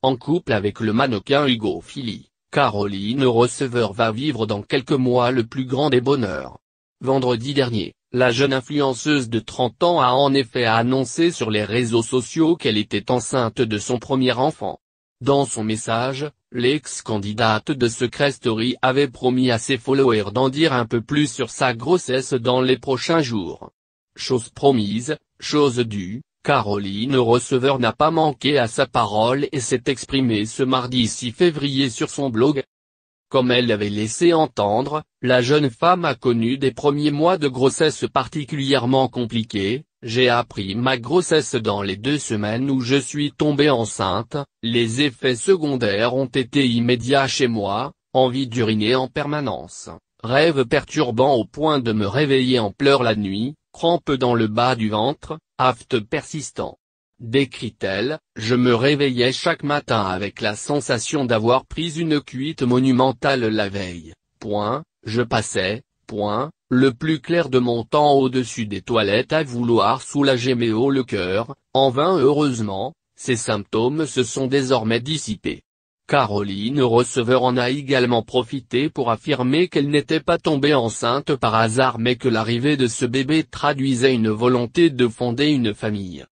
En couple avec le mannequin Hugo Fili, Caroline Receveur va vivre dans quelques mois le plus grand des bonheurs. Vendredi dernier, la jeune influenceuse de 30 ans a en effet annoncé sur les réseaux sociaux qu'elle était enceinte de son premier enfant. Dans son message, l'ex-candidate de Secret Story avait promis à ses followers d'en dire un peu plus sur sa grossesse dans les prochains jours. Chose promise, chose due, Caroline Receveur n'a pas manqué à sa parole et s'est exprimée ce mardi 6 février sur son blog. Comme elle l'avait laissé entendre, la jeune femme a connu des premiers mois de grossesse particulièrement compliqués, j'ai appris ma grossesse dans les deux semaines où je suis tombée enceinte, les effets secondaires ont été immédiats chez moi, envie d'uriner en permanence, rêve perturbant au point de me réveiller en pleurs la nuit, Crampes dans le bas du ventre, aft persistant. Décrit-elle, je me réveillais chaque matin avec la sensation d'avoir pris une cuite monumentale la veille. Point, je passais, point, le plus clair de mon temps au-dessus des toilettes à vouloir soulager mes hauts le cœur, en vain heureusement, ces symptômes se sont désormais dissipés. Caroline Receveur en a également profité pour affirmer qu'elle n'était pas tombée enceinte par hasard mais que l'arrivée de ce bébé traduisait une volonté de fonder une famille.